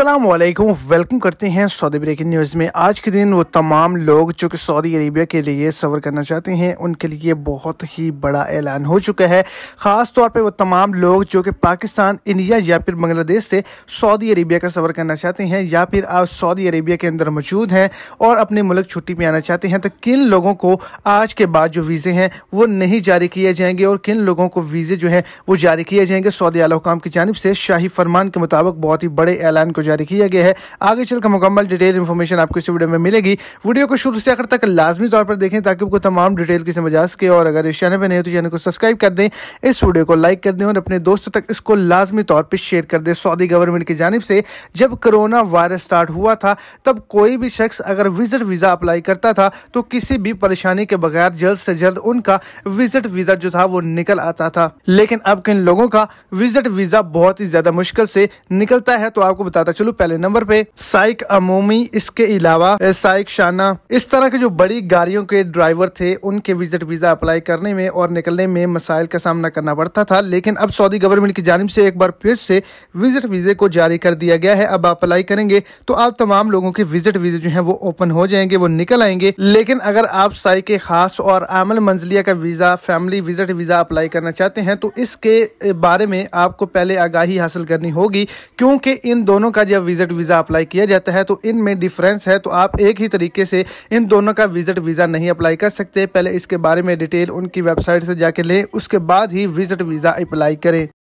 Aslam welcome करते हैं Saudi breaking news में आज के दिन वो तमाम लोग जो कि सऊदी अरेबिया के लिए सफ़र करना चाहते हैं उनके लिए बहुत ही बड़ा ऐलान हो चुका है ख़ास तौर पे वो तमाम लोग जो कि पाकिस्तान इंडिया या फिर बांग्लादेश से सऊदी अरेबिया का सफ़र करना चाहते हैं या फिर आप सऊदी अरेबिया के अंदर मौजूद हैं और अपने मुल्क छुट्टी पर आना चाहते हैं तो किन लोगों को आज के बाद जो वीज़े हैं वो नहीं जारी किए जाएंगे और किन लोगों को वीज़े जो हैं वो जारी किए जाएंगे सऊदी आलाकाम की जानब से शाही फरमान के मुताबिक बहुत ही बड़े ऐलान को जारी किया गया है आगे चलकर मुकम्मल डिटेल इन्फॉर्मेशन आपको इस वीडियो में मिलेगी वीडियो को शुरू से आखिर तक लाजमी तौर पर देखें ताकि आपको तमाम डिटेल की समझ आ सके और अगर इस चैनल पर नहीं तो चैनल को सब्सक्राइब कर दें इस वीडियो को लाइक कर दें और अपने दोस्तों तक इसको लाजमी तौर पर शेयर कर दें सऊदी गवर्नमेंट की जानब से जब कोरोना वायरस स्टार्ट हुआ था तब कोई भी शख्स अगर विजिट वीज़ा अप्लाई करता था तो किसी भी परेशानी के बगैर जल्द से जल्द उनका विजिट वीज़ा जो था वो निकल आता था लेकिन अब किन लोगों का विजिट वीज़ा बहुत ही ज़्यादा मुश्किल से निकलता है तो आपको बताता चलो पहले नंबर पे साइक अमोमी इसके अलावा साइक शाना इस तरह के जो बड़ी गाड़ियों के ड्राइवर थे उनके विजिट वीजा अप्लाई करने में और निकलने में मसाइल का सामना करना पड़ता था लेकिन अब सऊदी गवर्नमेंट की जानब से एक बार फिर से विजिट वीजे को जारी कर दिया गया है अब आप अप्लाई करेंगे तो आप तमाम लोगों के विजिट वीजे जो है वो ओपन हो जाएंगे वो निकल आएंगे लेकिन अगर आप साइक खास और आमल मंजिलिया का visa family visit visa apply करना चाहते हैं तो इसके बारे में आपको पहले आगाही हासिल करनी होगी क्योंकि इन दोनों का या विजिट वीज़ा अप्लाई किया जाता है तो इनमें डिफरेंस है तो आप एक ही तरीके से इन दोनों का विजिट वीज़ा नहीं अप्लाई कर सकते पहले इसके बारे में डिटेल उनकी वेबसाइट से जाके लें उसके बाद ही विजिट वीज़ा अप्लाई करें